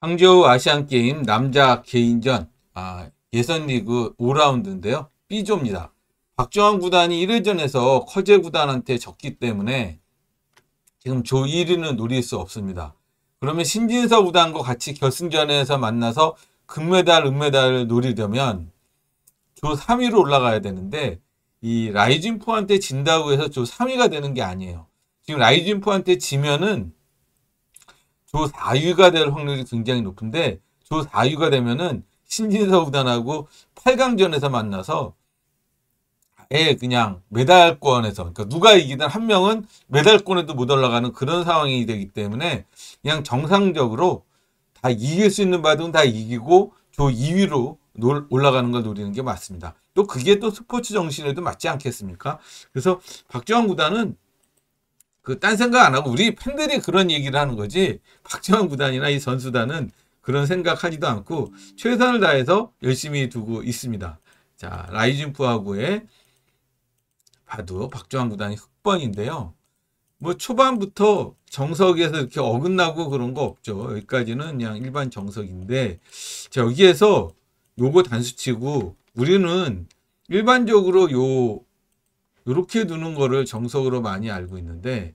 황저우 아시안게임 남자 개인전 아, 예선리그 5라운드인데요. B조입니다. 박정환 구단이 1회전에서 커제 구단한테 졌기 때문에 지금 조 1위는 노릴 수 없습니다. 그러면 신진서 구단과 같이 결승전에서 만나서 금메달, 은메달을 노리려면 조 3위로 올라가야 되는데 이라이징포한테 진다고 해서 조 3위가 되는 게 아니에요. 지금 라이징포한테 지면은 조 4위가 될 확률이 굉장히 높은데 조 4위가 되면은 신진서 구단하고 8강전에서 만나서 아 그냥 메달권에서 그러니까 누가 이기든 한 명은 메달권에도 못 올라가는 그런 상황이 되기 때문에 그냥 정상적으로 다 이길 수 있는 바든 다 이기고 조 2위로 놀, 올라가는 걸 노리는 게 맞습니다. 또 그게 또 스포츠 정신에도 맞지 않겠습니까? 그래서 박주환 구단은 그딴 생각 안 하고 우리 팬들이 그런 얘기를 하는 거지 박정환 구단이나 이 선수단은 그런 생각하지도 않고 최선을 다해서 열심히 두고 있습니다. 자라이징프하구의 봐도 박정환 구단이 흑번인데요. 뭐 초반부터 정석에서 이렇게 어긋나고 그런 거 없죠. 여기까지는 그냥 일반 정석인데 자 여기에서 요거 단수치고 우리는 일반적으로 요 이렇게 두는 거를 정석으로 많이 알고 있는데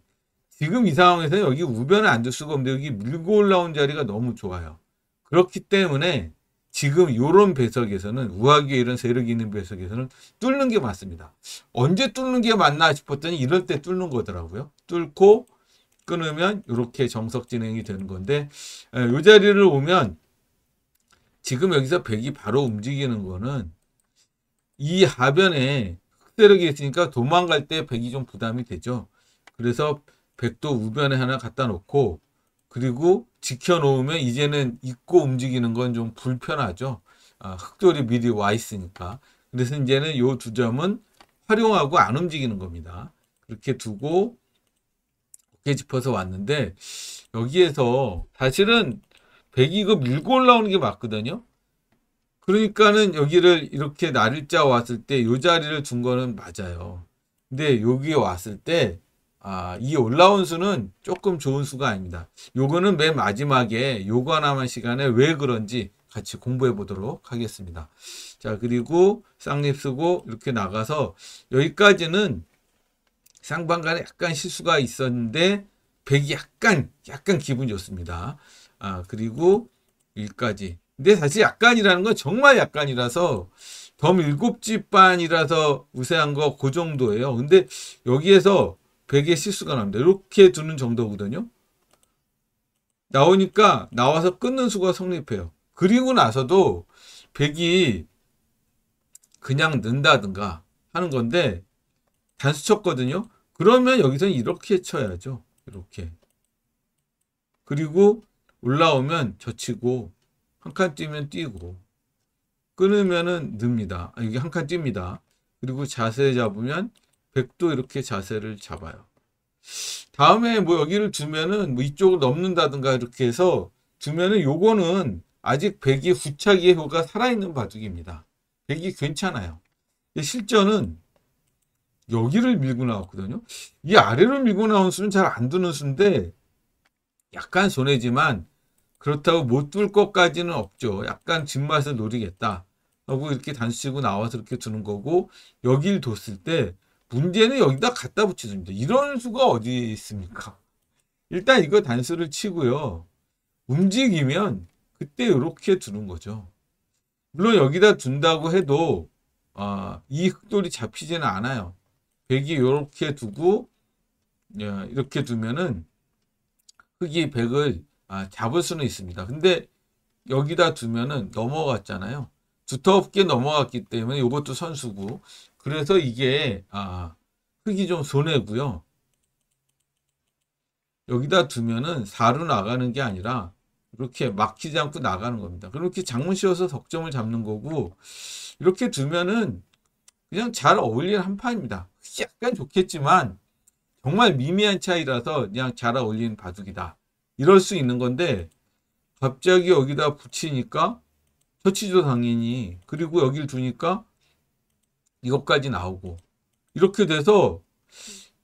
지금 이 상황에서 는 여기 우변에 앉을 수가 없는데 여기 밀고 올라온 자리가 너무 좋아요. 그렇기 때문에 지금 이런 배석에서는 우하기에 이런 세력이 있는 배석에서는 뚫는 게 맞습니다. 언제 뚫는 게 맞나 싶었더니 이럴 때 뚫는 거더라고요. 뚫고 끊으면 이렇게 정석 진행이 되는 건데 이 자리를 오면 지금 여기서 백이 바로 움직이는 거는 이 하변에 1 0 0대으니까 도망갈 때 100이 좀 부담이 되죠. 그래서 100도 우변에 하나 갖다 놓고 그리고 지켜놓으면 이제는 입고 움직이는 건 좀 불편하죠. 아, 흑돌이 미리 와 있으니까. 그래서 이제는 요두 점은 활용하고 안 움직이는 겁니다. 그렇게 두고 어깨 짚어서 왔는데 여기에서 사실은 100이 이거 그 밀고 올라오는 게 맞거든요. 그러니까는 여기를 이렇게 날일자 왔을 때 이 자리를 둔 거는 맞아요. 근데 여기 왔을 때 아, 이 올라온 수는 조금 좋은 수가 아닙니다. 요거는 맨 마지막에 요거 하나만 시간에 왜 그런지 같이 공부해 보도록 하겠습니다. 자, 그리고 쌍립 쓰고 이렇게 나가서 여기까지는 쌍방간에 약간 실수가 있었는데 백이 약간 약간 기분 좋습니다. 아, 그리고 일까지 근데 사실 약간이라는 건 정말 약간이라서 덤 7집 반이라서 우세한 거 그 정도예요. 근데 여기에서 100의 실수가 납니다. 이렇게 두는 정도거든요. 나오니까 나와서 끊는 수가 성립해요. 그리고 나서도 100이 그냥 는다든가 하는 건데 단수 쳤거든요. 그러면 여기서는 이렇게 쳐야죠. 이렇게. 그리고 올라오면 젖히고 한칸 뛰면 뛰고 끊으면은 늡니다. 아, 여기 한칸 뜁니다. 그리고 자세 잡으면 백도 이렇게 자세를 잡아요. 다음에 뭐 여기를 두면은 뭐 이쪽을 넘는다든가 이렇게 해서 두면은 요거는 아직 백이 후차기의 효가 과 살아있는 바둑입니다. 백이 괜찮아요. 실전은 여기를 밀고 나왔거든요. 이 아래로 밀고 나온 수는 잘 안 두는 수인데 약간 손해지만 그렇다고 못 둘 것까지는 없죠. 약간 집맛을 노리겠다 하고 이렇게 단수치고 나와서 이렇게 두는 거고 여기를 뒀을 때 문제는 여기다 갖다 붙여줍니다. 이런 수가 어디 있습니까? 일단 이거 단수를 치고요. 움직이면 그때 이렇게 두는 거죠. 물론 여기다 둔다고 해도 아, 이 흑돌이 잡히지는 않아요. 백이 이렇게 두고 이렇게 두면은 흑이 백을 아, 잡을 수는 있습니다. 근데 여기다 두면은 넘어갔잖아요. 두텁게 넘어갔기 때문에 이것도 선수고 그래서 이게 아, 흙이 좀 손해고요. 여기다 두면은 4로 나가는 게 아니라 이렇게 막히지 않고 나가는 겁니다. 그렇게 장문 씌워서 덕점을 잡는 거고 이렇게 두면은 그냥 잘 어울리는 한 판입니다. 약간 좋겠지만 정말 미미한 차이라서 그냥 잘 어울리는 바둑이다. 이럴 수 있는 건데 갑자기 여기다 붙이니까 처치죠 당연히 그리고 여길를 두니까 이것까지 나오고 이렇게 돼서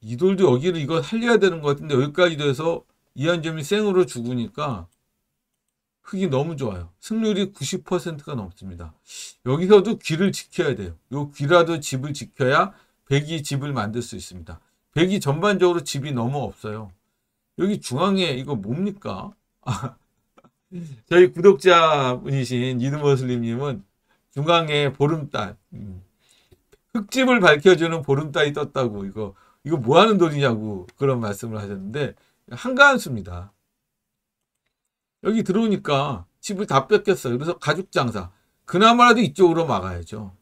이 돌도 여기를 이거 살려야 되는 것 같은데 여기까지 돼서 이한점이 생으로 죽으니까 흙이 너무 좋아요. 승률이 90%가 넘습니다. 여기서도 귀를 지켜야 돼요. 요 귀라도 집을 지켜야 백이 집을 만들 수 있습니다. 백이 전반적으로 집이 너무 없어요. 여기 중앙에 이거 뭡니까? 저희 구독자분이신 이드머슬림님은 중앙에 보름달 흑집을 음, 밝혀주는 보름달이 떴다고 이거 이거 뭐하는 돈이냐고 그런 말씀을 하셨는데 한가한수입니다. 여기 들어오니까 집을 다 뺏겼어요. 그래서 가죽 장사. 그나마라도 이쪽으로 막아야죠.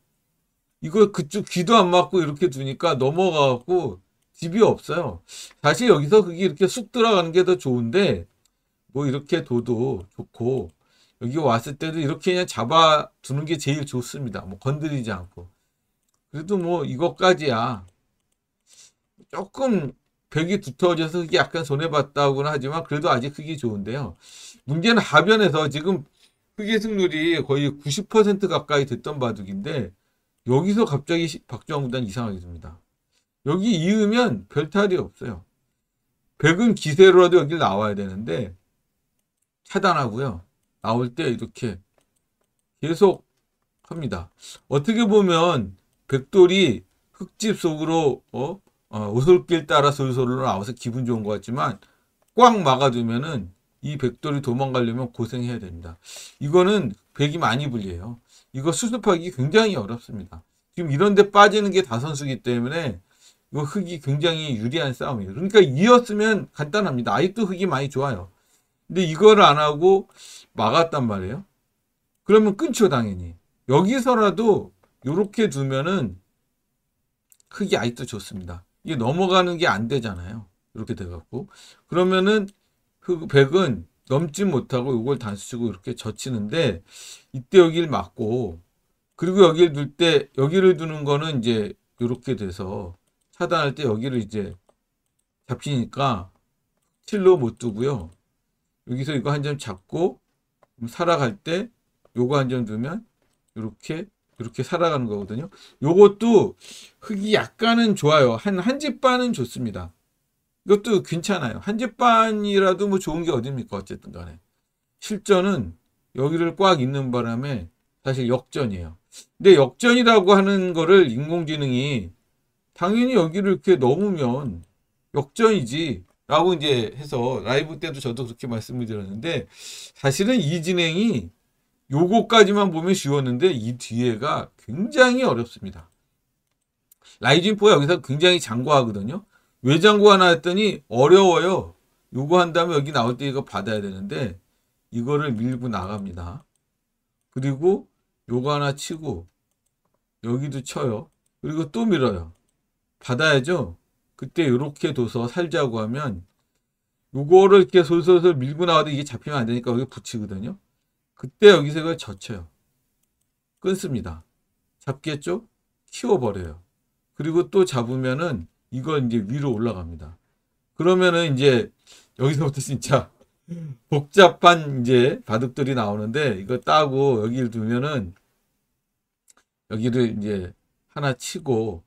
이거 그쪽 귀도 안 맞고 이렇게 두니까 넘어가갖고 집이 없어요. 사실 여기서 그게 이렇게 쑥 들어가는 게 더 좋은데 뭐 이렇게 둬도 좋고 여기 왔을 때도 이렇게 그냥 잡아두는 게 제일 좋습니다. 뭐 건드리지 않고. 그래도 뭐 이것까지야. 조금 벽이 두터워져서 그게 약간 손해봤다고는 하지만 그래도 아직 그게 좋은데요. 문제는 하변에서 지금 흑의 승률이 거의 90% 가까이 됐던 바둑인데 여기서 갑자기 박주환 구단 이상하게 됩니다. 여기 이으면 별 탈이 없어요. 백은 기세로라도 여길 나와야 되는데 차단하고요. 나올 때 이렇게 계속 합니다. 어떻게 보면 백돌이 흙집 속으로 어? 어, 오솔길 따라 솔솔로 나와서 기분 좋은 것 같지만 꽉 막아두면은 이 백돌이 도망가려면 고생해야 됩니다. 이거는 백이 많이 불리해요. 이거 수습하기 굉장히 어렵습니다. 지금 이런 데 빠지는 게 다선수기 때문에 이 흙이 굉장히 유리한 싸움이에요. 그러니까 이었으면 간단합니다. 아직도 흙이 많이 좋아요. 근데 이걸 안 하고 막았단 말이에요. 그러면 끊죠 당연히. 여기서라도 이렇게 두면은 흙이 아직도 좋습니다. 이게 넘어가는 게 안 되잖아요. 이렇게 돼갖고 그러면은 흙 백은 넘지 못하고 이걸 단수치고 이렇게 젖히는데 이때 여기를 막고 그리고 여기를 둘 때 여기를 두는 거는 이제 이렇게 돼서 차단할 때 여기를 이제 잡히니까 틸로 못 두고요. 여기서 이거 한 점 잡고 살아갈 때 요거 한 점 두면 이렇게 이렇게 살아가는 거거든요. 요것도 흙이 약간은 좋아요. 한 한 집 반은 좋습니다. 이것도 괜찮아요. 한 집 반이라도 뭐 좋은 게 어딥니까? 어쨌든 간에. 실전은 여기를 꽉 있는 바람에 사실 역전이에요. 근데 역전이라고 하는 거를 인공지능이 당연히 여기를 이렇게 넘으면 역전이지. 라고 이제 해서 라이브 때도 저도 그렇게 말씀을 드렸는데 사실은 이 진행이 요거까지만 보면 쉬웠는데 이 뒤에가 굉장히 어렵습니다. 라이진포가 여기서 굉장히 장구하거든요. 왜 장구하나 했더니 어려워요. 요거 한 다음에 여기 나올 때 이거 받아야 되는데 이거를 밀고 나갑니다. 그리고 요거 하나 치고 여기도 쳐요. 그리고 또 밀어요. 받아야죠. 그때 이렇게 둬서 살자고 하면 이거를 이렇게 솔솔솔 밀고 나와도 이게 잡히면 안 되니까 여기 붙이거든요. 그때 여기서 이걸 젖혀요. 끊습니다. 잡겠죠? 키워버려요. 그리고 또 잡으면은 이걸 이제 위로 올라갑니다. 그러면은 이제 여기서부터 진짜 복잡한 이제 바둑들이 나오는데 이거 따고 여기를 두면은 여기를 이제 하나 치고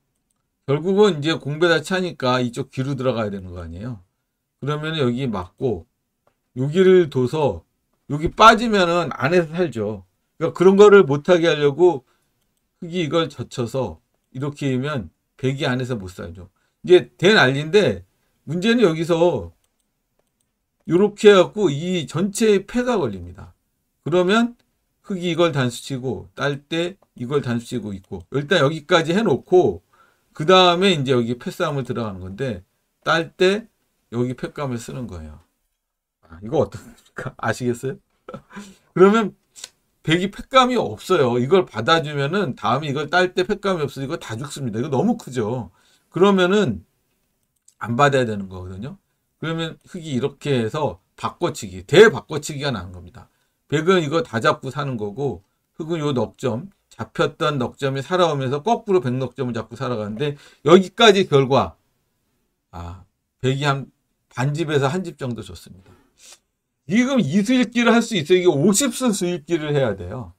결국은 이제 공배다 차니까 이쪽 귀로 들어가야 되는 거 아니에요? 그러면 여기 막고 여기를 둬서 여기 빠지면은 안에서 살죠. 그러니까 그런 거를 못하게 하려고 흙이 이걸 젖혀서 이렇게 이면 백이 안에서 못 살죠. 이제 된 알리인데 문제는 여기서 이렇게 해갖고 이 전체에 폐가 걸립니다. 그러면 흙이 이걸 단수치고 딸 때 이걸 단수치고 있고 일단 여기까지 해놓고 그 다음에 이제 여기 패싸움을 들어가는 건데 딸 때 여기 팩감을 쓰는 거예요. 아, 이거 어떻습니까? 아시겠어요? 그러면 백이 팩감이 없어요. 이걸 받아주면은 다음에 이걸 딸때 팩감이 없어 이거 다 죽습니다. 이거 너무 크죠. 그러면은 안 받아야 되는 거거든요. 그러면 흙이 이렇게 해서 바꿔치기 대바꿔치기가 나는 겁니다. 백은 이거 다 잡고 사는 거고 흙은 요 넉점 잡혔던 넉점이 살아오면서 거꾸로 백넉점을 잡고 살아가는데 여기까지 결과 아 100이 한 반집에서 한 집 정도 줬습니다. 지금 이수읽기를 할 수 있어요. 이게 50수 수읽기를 해야 돼요.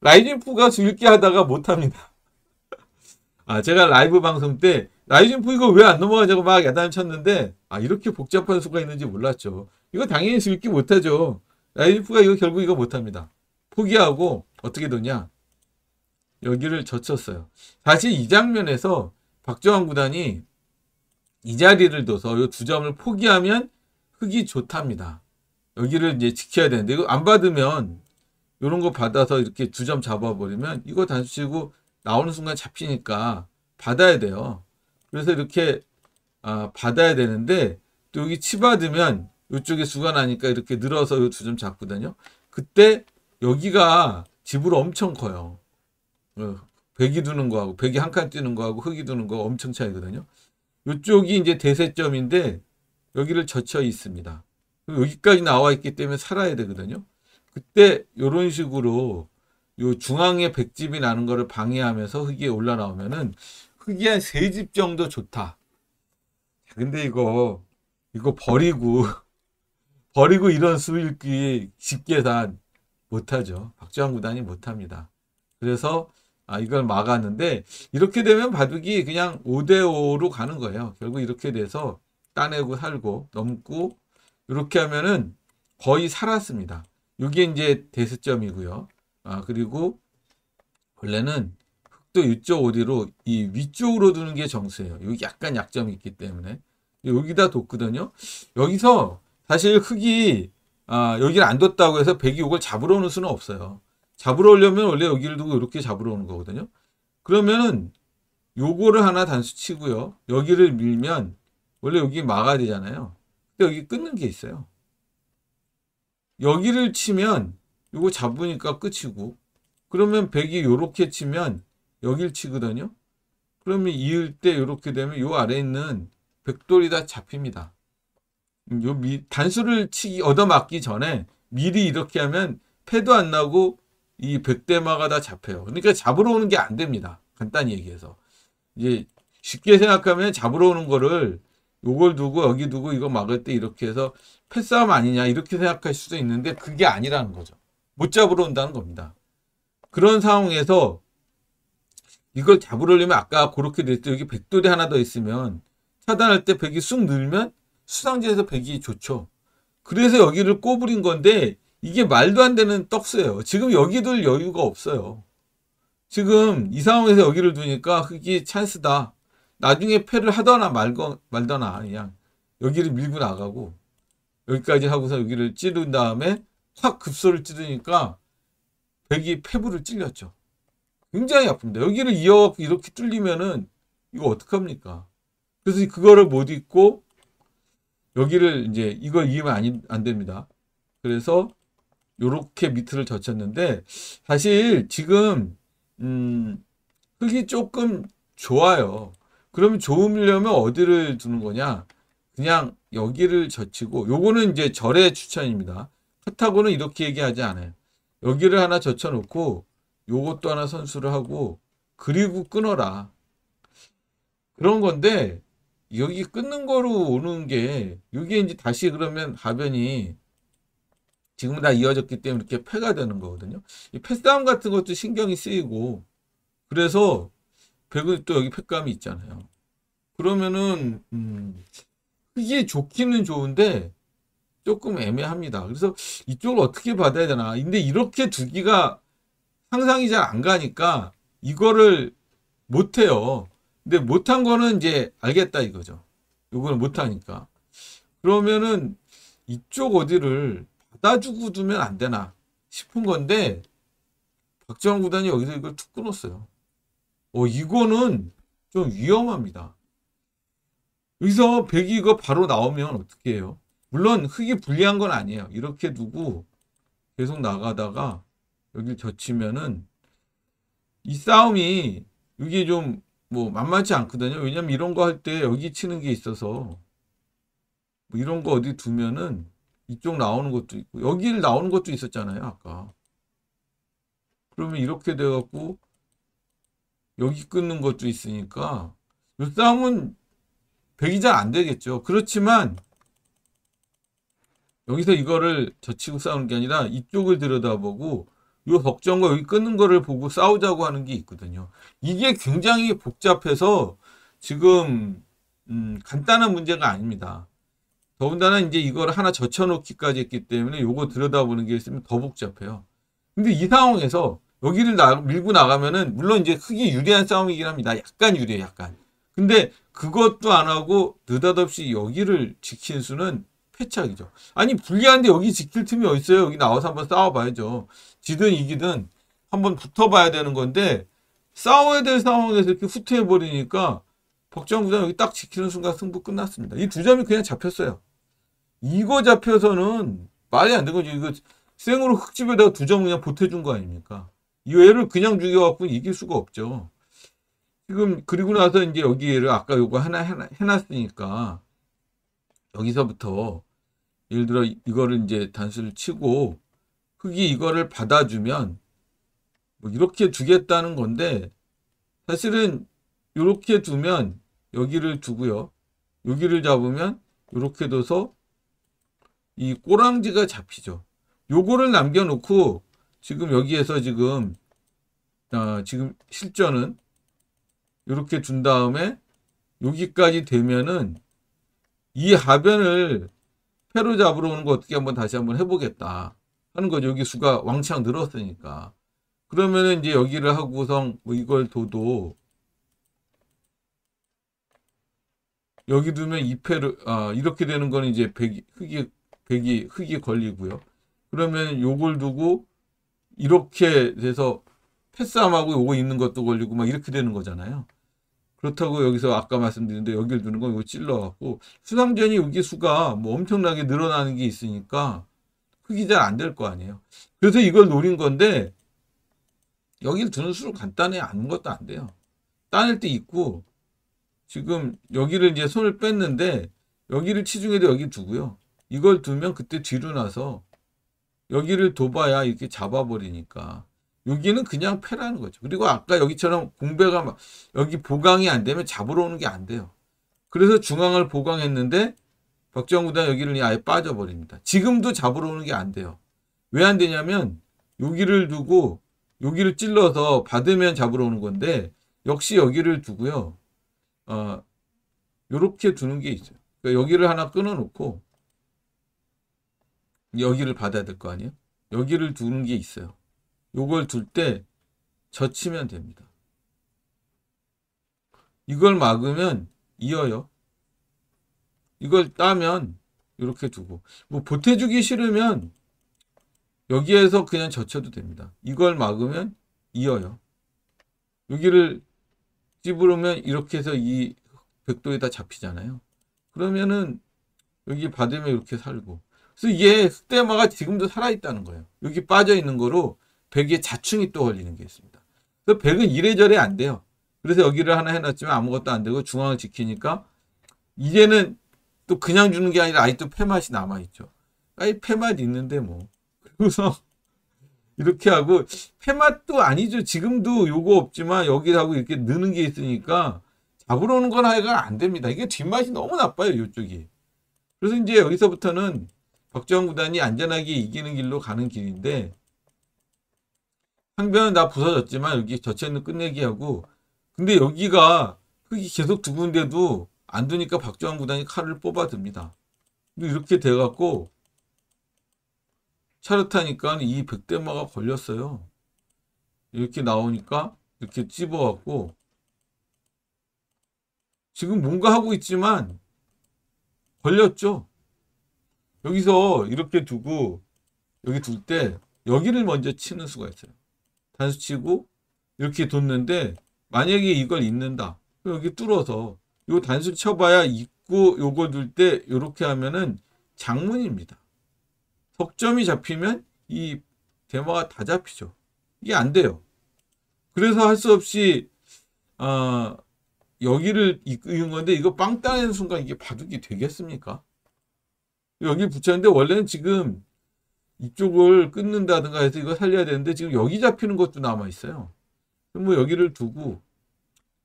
라이진프가 수읽기 하다가 못합니다. 아 제가 라이브 방송 때 라이진프 이거 왜 안 넘어가냐고 막 야단 을 쳤는데 아 이렇게 복잡한 수가 있는지 몰랐죠. 이거 당연히 수읽기 못하죠. 라이진프가 이거 결국 이거 못합니다. 포기하고 어떻게 도냐 여기를 젖혔어요. 사실 이 장면에서 박정환 구단이 이 자리를 둬서 이 두 점을 포기하면 흙이 좋답니다. 여기를 이제 지켜야 되는데 이거 안 받으면 이런 거 받아서 이렇게 두 점 잡아버리면 이거 단수치고 나오는 순간 잡히니까 받아야 돼요. 그래서 이렇게 아, 받아야 되는데 또 여기 치받으면 이쪽에 수가 나니까 이렇게 늘어서 이 두 점 잡거든요. 그때 여기가 집으로 엄청 커요. 백이 어, 두는 거하고 백이 한 칸 뛰는 거하고 흙이 두는 거 엄청 차이거든요. 이쪽이 이제 대세점인데 여기를 젖혀 있습니다. 여기까지 나와 있기 때문에 살아야 되거든요. 그때 이런 식으로 요 중앙에 백집이 나는 거를 방해하면서 흙이 올라 나오면은 흙이 한 세 집 정도 좋다. 근데 이거 이거 버리고 버리고 이런 수일기 쉽게 단 못하죠. 박주환 구단이 못합니다. 그래서 아, 이걸 막았는데 이렇게 되면 바둑이 그냥 5대5로 가는 거예요. 결국 이렇게 돼서 따내고 살고 넘고 이렇게 하면은 거의 살았습니다. 이게 이제 대수점이고요. 아, 그리고 원래는 흑도 유쪽 오디로 이 위쪽으로 두는 게 정수예요. 여기 약간 약점이 있기 때문에 여기다 뒀거든요. 여기서 사실 흑이 아, 여기를 안 뒀다고 해서 백이 요걸 잡으러 오는 수는 없어요. 잡으러 오려면 원래 여기를 두고 이렇게 잡으러 오는 거거든요. 그러면은 요거를 하나 단수 치고요. 여기를 밀면 원래 여기 막아야 되잖아요. 근데 여기 끊는 게 있어요. 여기를 치면 요거 잡으니까 끝이고 그러면 100이 요렇게 치면 여길 치거든요. 그러면 이을 때 요렇게 되면 요 아래 있는 백돌이 다 잡힙니다. 음, 요 미, 단수를 치기 얻어맞기 전에 미리 이렇게 하면 패도 안 나고 이 백대마가 다 잡혀요. 그러니까 잡으러 오는 게 안 됩니다. 간단히 얘기해서. 이제 쉽게 생각하면 잡으러 오는 거를 요걸 두고 여기 두고 이거 막을 때 이렇게 해서 패싸움 아니냐 이렇게 생각할 수도 있는데 그게 아니라는 거죠. 못 잡으러 온다는 겁니다. 그런 상황에서 이걸 잡으려면 아까 그렇게 됐을 여기 백돌이 하나 더 있으면 차단할 때 백이 쑥 늘면 수상지에서 백이 좋죠. 그래서 여기를 꼬부린 건데 이게 말도 안 되는 떡수예요. 지금 여기 둘 여유가 없어요. 지금 이 상황에서 여기를 두니까 그게 찬스다. 나중에 패를 하더나 말거, 말더나 그냥 여기를 밀고 나가고 여기까지 하고서 여기를 찌른 다음에 확 급소를 찌르니까 백이 패부를 찔렸죠. 굉장히 아픕니다. 여기를 이어갖고 이렇게 뚫리면은 이거 어떡합니까? 그래서 그거를 못 잊고 여기를 이제 이걸 이으면 안, 안 됩니다. 그래서 요렇게 밑을 젖혔는데 사실 지금 음, 흙이 조금 좋아요. 그러면 좋으려면 어디를 두는 거냐? 그냥 여기를 젖히고 요거는 이제 절의 추천입니다. 카타고는 이렇게 얘기하지 않아요. 여기를 하나 젖혀놓고 요것도 하나 선수를 하고 그리고 끊어라. 그런 건데 여기 끊는 거로 오는 게 이게 이제 다시 그러면 가변이 지금 다 이어졌기 때문에 이렇게 폐가 되는 거거든요. 이 패싸움 같은 것도 신경이 쓰이고 그래서 배그 또 여기 패감이 있잖아요. 그러면은 음, 이게 좋기는 좋은데 조금 애매합니다. 그래서 이쪽을 어떻게 받아야 되나. 근데 이렇게 두기가 상상이 잘 안 가니까 이거를 못해요. 근데 못한 거는 이제 알겠다 이거죠. 요거는 못하니까. 그러면은 이쪽 어디를 따주고 두면 안 되나 싶은 건데 박정원 구단이 여기서 이걸 툭 끊었어요. 어 이거는 좀 위험합니다. 여기서 백이가 바로 나오면 어떻게 해요? 물론 흙이 불리한 건 아니에요. 이렇게 두고 계속 나가다가 여기 젖히면은 이 싸움이 이게 좀 뭐 만만치 않거든요. 왜냐면 이런 거 할 때 여기 치는 게 있어서 뭐 이런 거 어디 두면은 이쪽 나오는 것도 있고 여기를 나오는 것도 있었잖아요 아까 그러면 이렇게 돼갖고 여기 끊는 것도 있으니까 이 싸움은 백이 자안 되겠죠 그렇지만 여기서 이거를 저치고 싸우는 게 아니라 이쪽을 들여다보고 이덕정과 여기 끊는 거를 보고 싸우자고 하는 게 있거든요. 이게 굉장히 복잡해서 지금 음, 간단한 문제가 아닙니다. 더군다나 이제 이걸 하나 젖혀놓기까지 했기 때문에 요거 들여다보는 게 있으면 더 복잡해요. 근데 이 상황에서 여기를 나, 밀고 나가면은 물론 이제 크게 유리한 싸움이긴 합니다. 약간 유리해 약간. 근데 그것도 안 하고 느닷없이 여기를 지킨 수는 패착이죠. 아니 불리한데 여기 지킬 틈이 어딨어요. 여기 나와서 한번 싸워봐야죠. 지든 이기든 한번 붙어봐야 되는 건데 싸워야 될 상황에서 이렇게 후퇴해버리니까 덕정구장 여기 딱 지키는 순간 승부 끝났습니다. 이 두 점이 그냥 잡혔어요. 이거 잡혀서는 말이 안 되고 거 이거 생으로 흙집에다가두 점 그냥 보태준 거 아닙니까? 이 얘를 그냥 죽여갖고 이길 수가 없죠. 지금 그리고 나서 이제 여기를 아까 요거 하나 해놨으니까 여기서부터 예를 들어 이거를 이제 단수를 치고 흙이 이거를 받아주면 뭐 이렇게 주겠다는 건데 사실은 이렇게 두면 여기를 두고요. 여기를 잡으면 이렇게 둬서 이 꼬랑지가 잡히죠. 요거를 남겨놓고 지금 여기에서 지금 아, 지금 실전은 이렇게 둔 다음에 여기까지 되면은 이 하변을 패로 잡으러 오는 거 어떻게 한번 다시 한번 해보겠다 하는 거죠. 여기 수가 왕창 늘었으니까. 그러면은 이제 여기를 하고선 뭐 이걸 둬도 여기 두면 2패를 아, 이렇게 되는 건 이제 백이 흙이 백이 흙이 걸리고요. 그러면 요걸 두고 이렇게 돼서 패싸움하고 요거 있는 것도 걸리고 막 이렇게 되는 거잖아요. 그렇다고 여기서 아까 말씀드린데 여기를 두는 건 이거 찔러갖고 수상전이 여기 수가 뭐 엄청나게 늘어나는 게 있으니까 흙이잘 안 될 거 아니에요. 그래서 이걸 노린 건데 여기를 두는 수로 간단해 아는 것도 안 돼요. 따낼 때 있고 지금 여기를 이제 손을 뺐는데 여기를 치중해도 여기 두고요. 이걸 두면 그때 뒤로 나서 여기를 둬봐야 이렇게 잡아버리니까 여기는 그냥 패라는 거죠. 그리고 아까 여기처럼 공배가 막 여기 보강이 안 되면 잡으러 오는 게 안 돼요. 그래서 중앙을 보강했는데 박정구단 여기를 아예 빠져버립니다. 지금도 잡으러 오는 게 안 돼요. 왜 안 되냐면 여기를 두고 여기를 찔러서 받으면 잡으러 오는 건데 역시 여기를 두고요. 어, 요렇게 두는 게 있어요. 그러니까 여기를 하나 끊어놓고 여기를 받아야 될 거 아니에요? 여기를 두는 게 있어요. 요걸 둘 때 젖히면 됩니다. 이걸 막으면 이어요. 이걸 따면 이렇게 두고 뭐 보태주기 싫으면 여기에서 그냥 젖혀도 됩니다. 이걸 막으면 이어요. 여기를 찝으면 이렇게 해서 이 백도에다 잡히잖아요. 그러면은 여기 받으면 이렇게 살고. 그래서 이게 스테마가 지금도 살아있다는 거예요. 여기 빠져있는 거로 백에 자충이 또 걸리는 게 있습니다. 그래서 백은 이래저래 안 돼요. 그래서 여기를 하나 해놨지만 아무것도 안 되고 중앙을 지키니까 이제는 또 그냥 주는 게 아니라 아직도 폐맛이 남아있죠. 아이 그러니까 폐맛 이 있는데 뭐. 그래서 이렇게 하고 폐맛도 아니죠. 지금도 요거 없지만 여기하고 이렇게 느는 게 있으니까 잡으러 오는 건하여간안 됩니다. 이게 뒷맛이 너무 나빠요. 요쪽이. 그래서 이제 여기서부터는 박정원 구단이 안전하게 이기는 길로 가는 길인데 상변은 다 부서졌지만 여기 저체는 끝내기 하고 근데 여기가 흙이 계속 두군데도 안 두니까 박정원 구단이 칼을 뽑아듭니다. 이렇게 돼갖고 차렷하니까이 백대마가 걸렸어요. 이렇게 나오니까 이렇게 찝어갖고 지금 뭔가 하고 있지만 걸렸죠. 여기서 이렇게 두고 여기 둘 때 여기를 먼저 치는 수가 있어요. 단수 치고 이렇게 뒀는데 만약에 이걸 잇는다. 여기 뚫어서 요 단수 쳐봐야 있고 요거 둘 때 이렇게 하면은 장문입니다. 석점이 잡히면 이 대마가 다 잡히죠. 이게 안 돼요. 그래서 할 수 없이 어, 여기를 이은 건데 이거 빵 따는 순간 이게 바둑이 되겠습니까? 여기 붙였는데 원래는 지금 이쪽을 끊는다든가 해서 이거 살려야 되는데 지금 여기 잡히는 것도 남아 있어요. 뭐 여기를 두고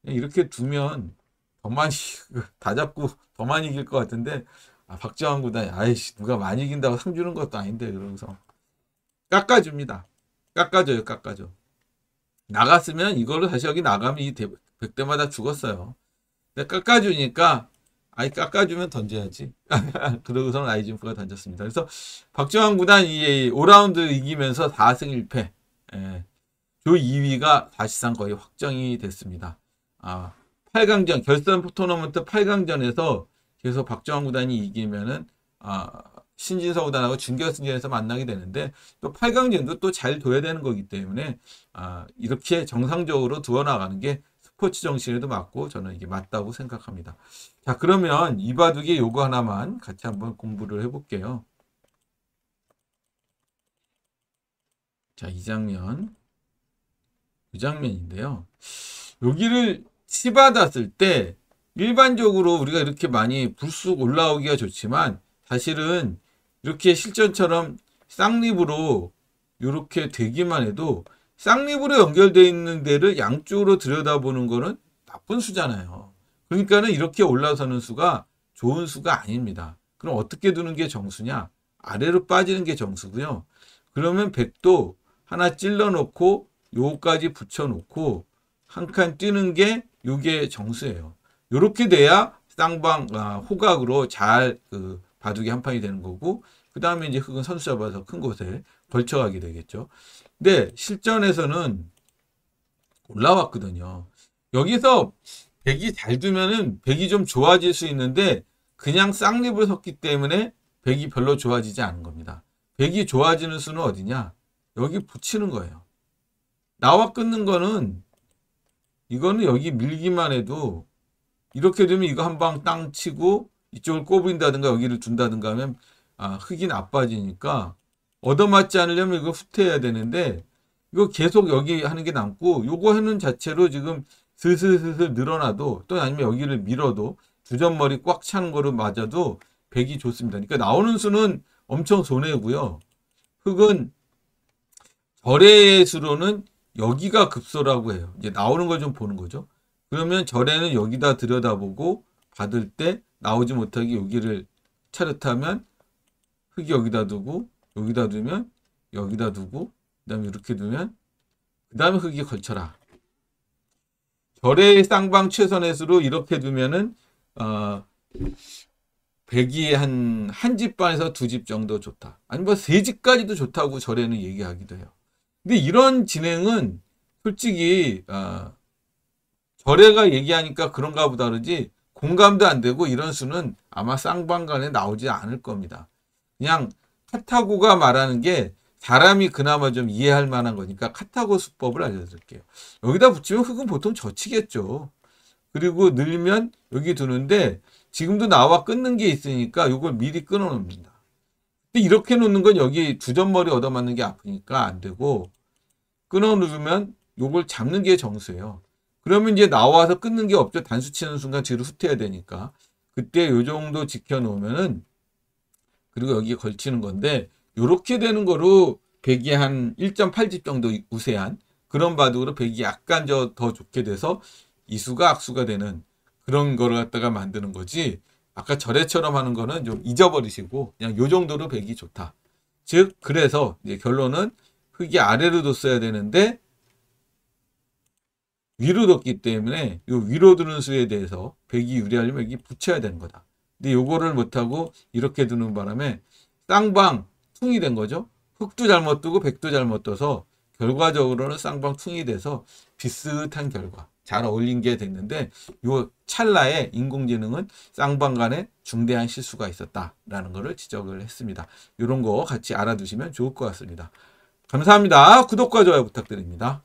이렇게 두면 더 많이 다 잡고 더 많이 이길 것 같은데 아, 박정원 구단이 아이씨 누가 많이 이긴다고 상 주는 것도 아닌데 이러면서 깎아줍니다. 깎아줘요. 깎아줘. 나갔으면 이걸로 다시 여기 나가면 이1 0대마다 죽었어요. 근데 깎아주니까 아이 깎아주면 던져야지. 그러고서는 아이진프가 던졌습니다. 그래서 박정원 구단 이 5라운드 이기면서 4승 1패. 예. 조 2위가 사실상 거의 확정이 됐습니다. 아, 8강전 결선 토너먼트 8강전에서 그래서 박정환 구단이 이기면은 아 신진서 구단하고 준결승전에서 만나게 되는데 또 8강전도 또 잘 둬야 되는 거기 때문에 아 이렇게 정상적으로 두어 나가는 게 스포츠 정신에도 맞고 저는 이게 맞다고 생각합니다. 자 그러면 이바둑의 요거 하나만 같이 한번 공부를 해볼게요. 자 이 장면 이 장면인데요. 여기를 치받았을 때 일반적으로 우리가 이렇게 많이 불쑥 올라오기가 좋지만 사실은 이렇게 실전처럼 쌍립으로 이렇게 되기만 해도 쌍립으로 연결되어 있는 데를 양쪽으로 들여다보는 거는 나쁜 수잖아요. 그러니까는 이렇게 올라서는 수가 좋은 수가 아닙니다. 그럼 어떻게 두는 게 정수냐? 아래로 빠지는 게 정수고요. 그러면 백도 하나 찔러놓고 요까지 붙여놓고 한 칸 뛰는 게 요게 정수예요. 요렇게 돼야 쌍방 아, 호각으로 잘그 바둑이 한 판이 되는 거고 그 다음에 이제 흙은 선수 잡아서 큰 곳에 걸쳐가게 되겠죠. 근데 실전에서는 올라왔거든요. 여기서 백이 잘 두면은 백이 좀 좋아질 수 있는데 그냥 쌍립을 섰기 때문에 백이 별로 좋아지지 않은 겁니다. 백이 좋아지는 수는 어디냐? 여기 붙이는 거예요. 나와 끊는 거는 이거는 여기 밀기만 해도 이렇게 되면 이거 한 방 땅 치고 이쪽을 꼬부린다든가 여기를 준다든가 하면 아, 흙이 나빠지니까 얻어맞지 않으려면 이거 후퇴해야 되는데 이거 계속 여기 하는 게 남고 요거 해는 자체로 지금 슬슬슬슬 늘어나도 또 아니면 여기를 밀어도 주전머리 꽉 차는 거를 맞아도 백이 좋습니다. 그러니까 나오는 수는 엄청 손해고요. 흙은 결의 수로는 여기가 급소라고 해요. 이제 나오는 걸 좀 보는 거죠. 그러면 절에는 여기다 들여다보고 받을 때 나오지 못하게 여기를 차렷하면 흙이 여기다 두고 여기다 두면 여기다 두고 그 다음에 이렇게 두면 그 다음에 흙이 걸쳐라. 절의 쌍방 최선의수로 이렇게 두면은 어, 백이 한 한 집 반에서 두 집 정도 좋다. 아니면 뭐세 집까지도 좋다고 절에는 얘기하기도 해요. 근데 이런 진행은 솔직히 어, 절에가 얘기하니까 그런가 보다 그러지 공감도 안 되고 이런 수는 아마 쌍방간에 나오지 않을 겁니다. 그냥 카타고가 말하는 게 사람이 그나마 좀 이해할 만한 거니까 카타고 수법을 알려드릴게요. 여기다 붙이면 흙은 보통 젖히겠죠. 그리고 늘면 여기 두는데 지금도 나와 끊는 게 있으니까 이걸 미리 끊어 놓습니다. 이렇게 놓는 건 여기 주전머리 얻어맞는 게 아프니까 안 되고 끊어 누르면 이걸 잡는 게 정수예요. 그러면 이제 나와서 끊는 게 없죠. 단수 치는 순간 뒤로 후퇴해야 되니까. 그때 요 정도 지켜놓으면은 그리고 여기 걸치는 건데 요렇게 되는 거로 1 0 0이한 1.8집 정도 우세한 그런 바둑으로 1 0 0이 약간 더 좋게 돼서 이수가 악수가 되는 그런 거를 갖다가 만드는 거지 아까 절에처럼 하는 거는 좀 잊어버리시고 그냥 요 정도로 1 0 0이 좋다. 즉 그래서 결론은 흙이 아래로 뒀어야 되는데 위로 뒀기 때문에 이 위로 두는 수에 대해서 100이 유리하려면 여기 붙여야 되는 거다. 근데 요거를 못하고 이렇게 두는 바람에 쌍방 퉁이 된 거죠. 흙도 잘못 두고 백도 잘못 둬서 결과적으로는 쌍방 퉁이 돼서 비슷한 결과 잘 어울린 게 됐는데 이 찰나에 인공지능은 쌍방 간에 중대한 실수가 있었다라는 것을 지적을 했습니다. 이런 거 같이 알아두시면 좋을 것 같습니다. 감사합니다. 구독과 좋아요 부탁드립니다.